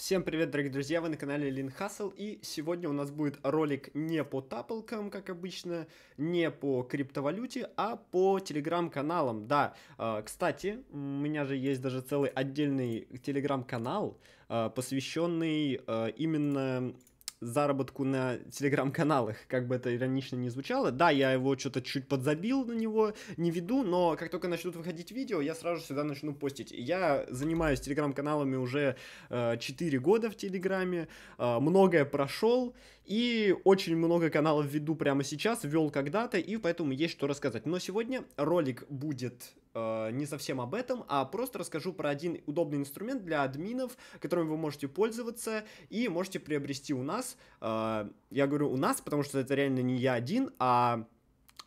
Всем привет, дорогие друзья, вы на канале Лин Хасл, и сегодня у нас будет ролик не по таплкам, как обычно, не по криптовалюте, а по телеграм-каналам. Да, а, кстати, у меня же есть даже целый отдельный телеграм-канал, а, посвященный а, именно заработку на телеграм-каналах, как бы это иронично не звучало. Да, я его что-то чуть подзабил на него, не веду, но как только начнут выходить видео, я сразу сюда начну постить. Я занимаюсь телеграм-каналами уже э, 4 года в Телеграме, э, многое прошел, и очень много каналов веду прямо сейчас, вел когда-то, и поэтому есть что рассказать. Но сегодня ролик будет Э, не совсем об этом, а просто расскажу про один удобный инструмент для админов, которым вы можете пользоваться и можете приобрести у нас. Э, я говорю у нас, потому что это реально не я один, а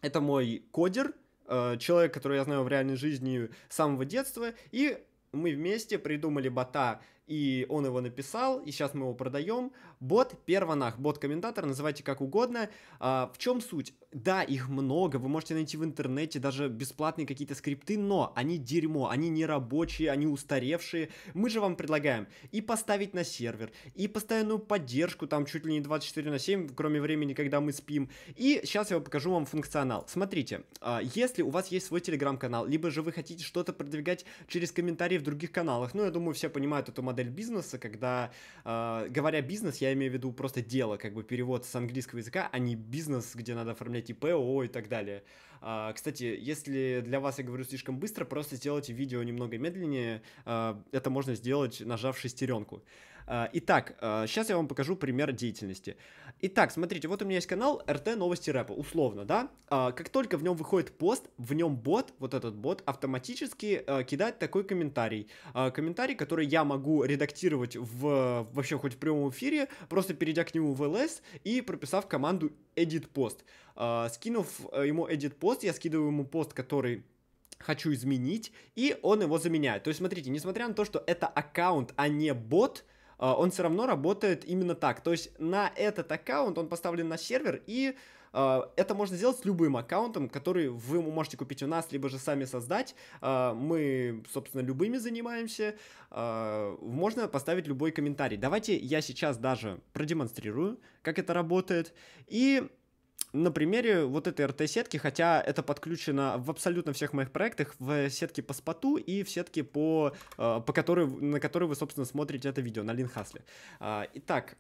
это мой кодер, э, человек, которого я знаю в реальной жизни с самого детства, и мы вместе придумали бота, и он его написал, и сейчас мы его продаем. Бот Первонах, бот-комментатор, называйте как угодно. А, в чем суть? Да, их много, вы можете найти в интернете даже бесплатные какие-то скрипты, но они дерьмо, они не рабочие, они устаревшие. Мы же вам предлагаем и поставить на сервер, и постоянную поддержку, там чуть ли не 24 на 7, кроме времени, когда мы спим. И сейчас я покажу вам функционал. Смотрите, а, если у вас есть свой телеграм-канал, либо же вы хотите что-то продвигать через комментарии в других каналах, ну, я думаю, все понимают эту модель, модель бизнеса, когда, э, говоря бизнес, я имею в виду просто дело, как бы перевод с английского языка, а не бизнес, где надо оформлять ИП, ООО и так далее. Э, кстати, если для вас я говорю слишком быстро, просто сделайте видео немного медленнее, э, это можно сделать, нажав шестеренку. А, итак, сейчас а, я вам покажу пример деятельности. Итак, смотрите, вот у меня есть канал RT Новости Рэпа, условно, да? А, как только в нем выходит пост, в нем бот, вот этот бот, автоматически кидает такой комментарий. Комментарий, который я могу редактировать в вообще хоть в прямом эфире, просто перейдя к нему в ЛС и прописав команду edit post. Скинув э, ему edit post, я скидываю ему пост, который хочу изменить, и он его заменяет. То есть, смотрите, несмотря на то, что это аккаунт, а не бот, а, он все равно работает именно так. То есть на этот аккаунт он поставлен на сервер, и а, это можно сделать с любым аккаунтом, который вы можете купить у нас, либо же сами создать. А, мы, собственно, любыми занимаемся. Можно поставить любой комментарий. Давайте я сейчас даже продемонстрирую, как это работает. И на примере вот этой RT-сетки, хотя это подключено в абсолютно всех моих проектах, в сетке по споту и в сетке, по, э, по которой, на которой вы, собственно, смотрите это видео, на линхасле. Итак,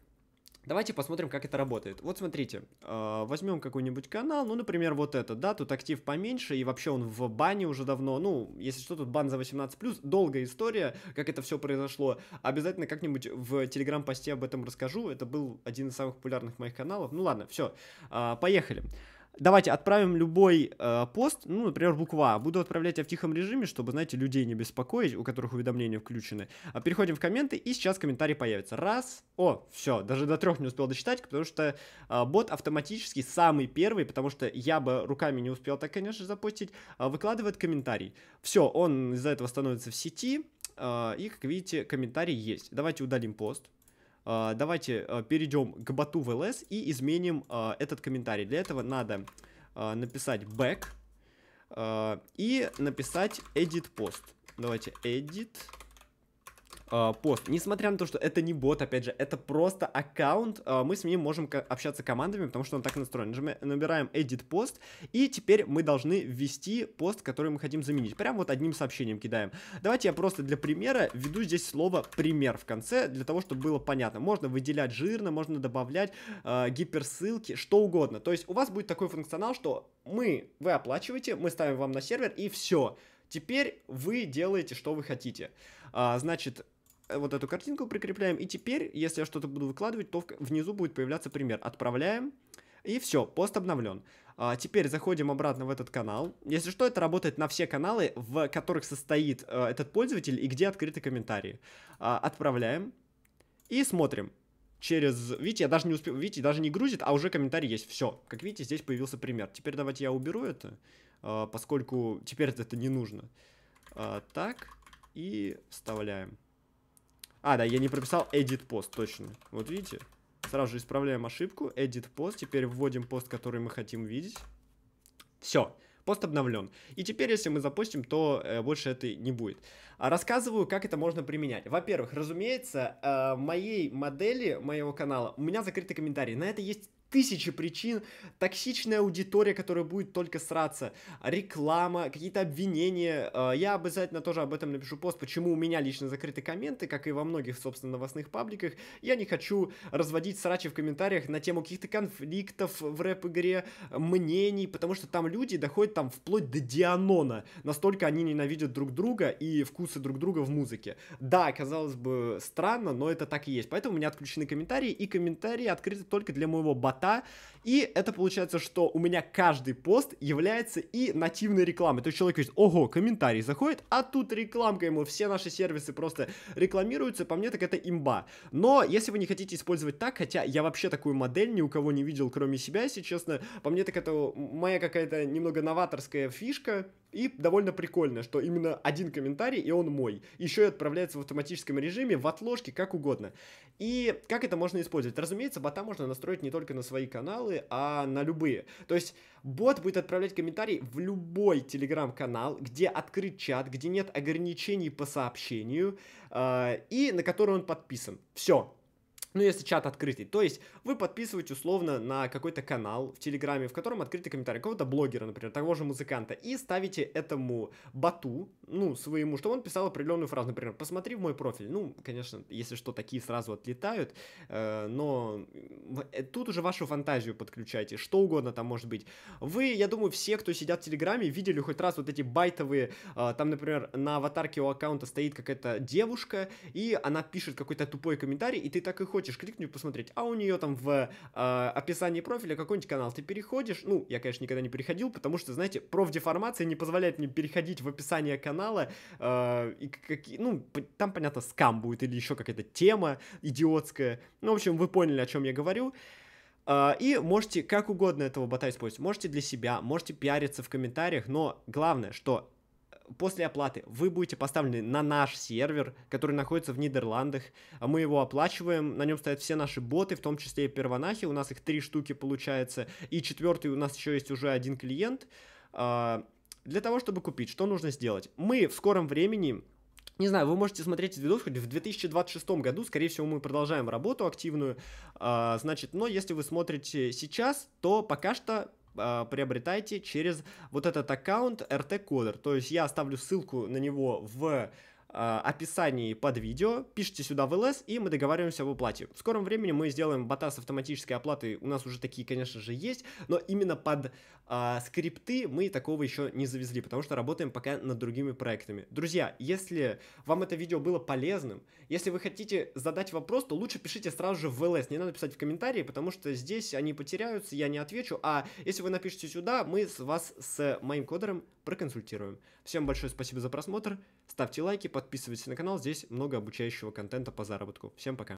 Давайте посмотрим, как это работает. Вот смотрите, э, возьмем какой-нибудь канал, ну, например, вот этот, да, тут актив поменьше, и вообще он в бане уже давно, ну, если что, тут бан за 18+, долгая история, как это все произошло, обязательно как-нибудь в телеграм-посте об этом расскажу, это был один из самых популярных моих каналов, ну, ладно, все, э, поехали. Поехали давайте отправим любой э, пост, ну, например, буква. А. Буду отправлять я в тихом режиме, чтобы, знаете, людей не беспокоить, у которых уведомления включены. А переходим в комменты, и сейчас комментарий появится. Раз. О, все, даже до трех не успел дочитать, потому что э, бот автоматически самый первый, потому что я бы руками не успел так, конечно, запустить, э, выкладывает комментарий. Все, он из-за этого становится в сети, э, и, как видите, комментарий есть. Давайте удалим пост. А, давайте а, перейдем к боту в ls и изменим а, этот комментарий. Для этого надо написать back и написать edit post. Давайте edit а, пост. Несмотря на то, что это не бот, опять же, это просто аккаунт, а, мы с ним можем общаться командами, потому что он так настроен. Нажимаем, набираем edit пост, и теперь мы должны ввести пост, который мы хотим заменить. Прям вот одним сообщением кидаем. Давайте я просто для примера введу здесь слово «пример» в конце, для того, чтобы было понятно. Можно выделять жирно, можно добавлять э, гиперссылки, что угодно. То есть у вас будет такой функционал, что мы, вы оплачиваете, мы ставим вам на сервер, и все. Теперь вы делаете, что вы хотите. А, значит, э, вот эту картинку прикрепляем, и теперь, если я что-то буду выкладывать, то внизу будет появляться пример. Отправляем, и все, пост обновлен. А, теперь заходим обратно в этот канал. Если что, это работает на все каналы, в которых состоит а, этот пользователь и где открыты комментарии. А, отправляем и смотрим. Через, видите, я даже не успел, видите, даже не грузит, а уже комментарий есть. Все, как видите, здесь появился пример. Теперь давайте я уберу это. А, поскольку теперь это не нужно. А, так, и вставляем. А, да, я не прописал edit post, точно. Вот видите? Сразу же исправляем ошибку, edit post, теперь вводим пост, который мы хотим видеть. Все, пост обновлен. И теперь, если мы запустим, то э, больше этой не будет. А, рассказываю, как это можно применять. Во-первых, разумеется, э, моей модели моего канала у меня закрыты комментарии. На это есть тысячи причин, токсичная аудитория, которая будет только сраться, реклама, какие-то обвинения. Э, я обязательно тоже об этом напишу пост, почему у меня лично закрыты комменты, как и во многих, собственно, новостных пабликах. Я не хочу разводить срачи в комментариях на тему каких-то конфликтов в рэп-игре, мнений, потому что там люди доходят там вплоть до Дианона. Настолько они ненавидят друг друга и вкусы друг друга в музыке. Да, казалось бы, странно, но это так и есть. Поэтому у меня отключены комментарии, и комментарии открыты только для моего бота бота. И это получается, что у меня каждый пост является и нативной рекламой. То есть человек говорит, ого, комментарий заходит, а тут рекламка ему, все наши сервисы просто рекламируются, по мне так это имба. Но если вы не хотите использовать так, хотя я вообще такую модель ни у кого не видел, кроме себя, если честно, по мне так это моя какая-то немного новаторская фишка, и довольно прикольно, что именно один комментарий, и он мой. Еще и отправляется в автоматическом режиме, в отложке, как угодно. И как это можно использовать? Разумеется, бота можно настроить не только на свои каналы, а на любые. То есть бот будет отправлять комментарий в любой телеграм-канал, где открыт чат, где нет ограничений по сообщению, э, и на который он подписан. Все, ну, если чат открытый. То есть вы подписываете условно на какой-то канал в Телеграме, в котором открытый комментарий какого-то блогера, например, того же музыканта, и ставите этому бату, ну, своему, что он писал определенную фразу, например, «посмотри в мой профиль». Ну, конечно, если что, такие сразу отлетают, э, но э, тут уже вашу фантазию подключайте, что угодно там может быть. Вы, я думаю, все, кто сидят в Телеграме, видели хоть раз вот эти байтовые, э, там, например, на аватарке у аккаунта стоит какая-то девушка, и она пишет какой-то тупой комментарий, и ты так и хочешь хочешь, кликни посмотреть, а у нее там в э, описании профиля какой-нибудь канал, ты переходишь, ну, я, конечно, никогда не переходил, потому что, знаете, профдеформация не позволяет мне переходить в описание канала, э, и какие, ну, там, понятно, скам будет или еще какая-то тема идиотская, ну, в общем, вы поняли, о чем я говорю, Uh, и можете как угодно этого бота использовать. Можете для себя, можете пиариться в комментариях, но главное, что после оплаты вы будете поставлены на наш сервер, который находится в Нидерландах. А мы его оплачиваем, на нем стоят все наши боты, в том числе и первонахи. У нас их три штуки получается. И четвертый у нас еще есть уже один клиент. А, для того, чтобы купить, что нужно сделать? Мы в скором времени не знаю, вы можете смотреть этот видос хоть в 2026 году, скорее всего, мы продолжаем работу активную, а, значит, но если вы смотрите сейчас, то пока что а, приобретайте через вот этот аккаунт RT Coder. То есть я оставлю ссылку на него в а, описании под видео, пишите сюда в ЛС, и мы договариваемся об оплате. В скором времени мы сделаем бота с автоматической оплатой, у нас уже такие, конечно же, есть, но именно под э, скрипты мы такого еще не завезли, потому что работаем пока над другими проектами. Друзья, если вам это видео было полезным, если вы хотите задать вопрос, то лучше пишите сразу же в ЛС, не надо писать в комментарии, потому что здесь они потеряются, я не отвечу, а если вы напишите сюда, мы с вас с моим кодером проконсультируем. Всем большое спасибо за просмотр, ставьте лайки, подписывайтесь, подписывайтесь на канал, здесь много обучающего контента по заработку. Всем пока!